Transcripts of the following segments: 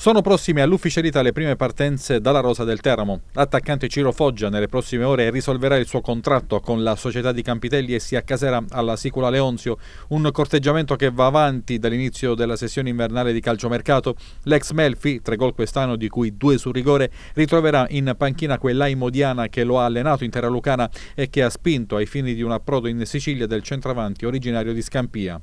Sono prossime all'ufficialità le prime partenze dalla Rosa del Teramo. L'attaccante Ciro Foggia nelle prossime ore risolverà il suo contratto con la società di Campitelli e si accaserà alla Sicula Leonzio, un corteggiamento che va avanti dall'inizio della sessione invernale di calciomercato. L'ex Melfi, tre gol quest'anno di cui due su rigore, ritroverà in panchina quella Imodiana che lo ha allenato in terra lucana e che ha spinto ai fini di un approdo in Sicilia del centravanti originario di Scampia.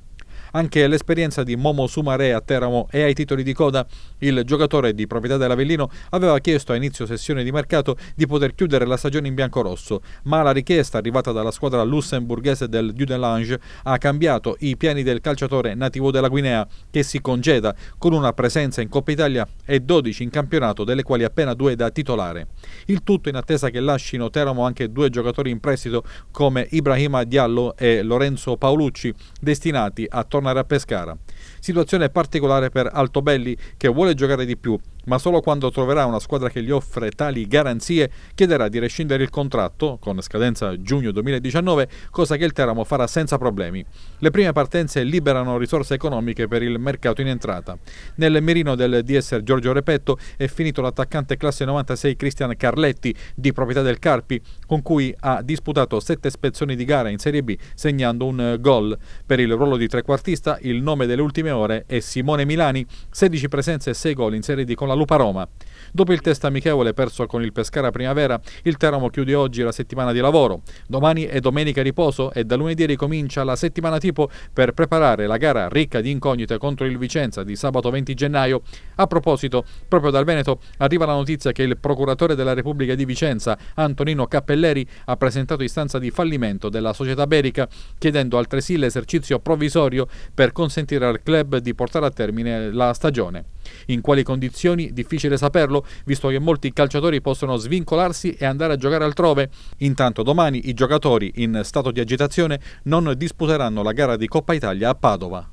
Anche l'esperienza di Momo Sumare a Teramo e ai titoli di coda, il giocatore di proprietà dell'Avellino aveva chiesto a inizio sessione di mercato di poter chiudere la stagione in biancorosso, ma la richiesta arrivata dalla squadra lussemburghese del Dudelange ha cambiato i piani del calciatore nativo della Guinea, che si congeda con una presenza in Coppa Italia e 12 in campionato, delle quali appena due da titolare. Il tutto in attesa che lascino Teramo anche due giocatori in prestito come Ibrahima Diallo e Lorenzo Paolucci, destinati a tornare tornare a Pescara. Situazione particolare per Altobelli che vuole giocare di più, ma solo quando troverà una squadra che gli offre tali garanzie chiederà di rescindere il contratto con scadenza giugno 2019, cosa che il Teramo farà senza problemi. Le prime partenze liberano risorse economiche per il mercato in entrata. Nel mirino del DSR Giorgio Repetto è finito l'attaccante classe 96 Cristian Carletti di proprietà del Carpi, con cui ha disputato sette spezioni di gara in Serie B segnando un gol per il ruolo di trequartista artista, il nome delle ultime ore è Simone Milani, 16 presenze e 6 gol in inseriti con la Lupa Roma. Dopo il test amichevole perso con il Pescara Primavera, il Teramo chiude oggi la settimana di lavoro. Domani è domenica riposo e da lunedì ricomincia la settimana tipo per preparare la gara ricca di incognite contro il Vicenza di sabato 20 gennaio. A proposito, proprio dal Veneto arriva la notizia che il procuratore della Repubblica di Vicenza, Antonino Cappelleri, ha presentato istanza di fallimento della società berica, chiedendo altresì l'esercizio provvisorio per consentire al club di portare a termine la stagione. In quali condizioni? Difficile saperlo, visto che molti calciatori possono svincolarsi e andare a giocare altrove. Intanto domani i giocatori in stato di agitazione non disputeranno la gara di Coppa Italia a Padova.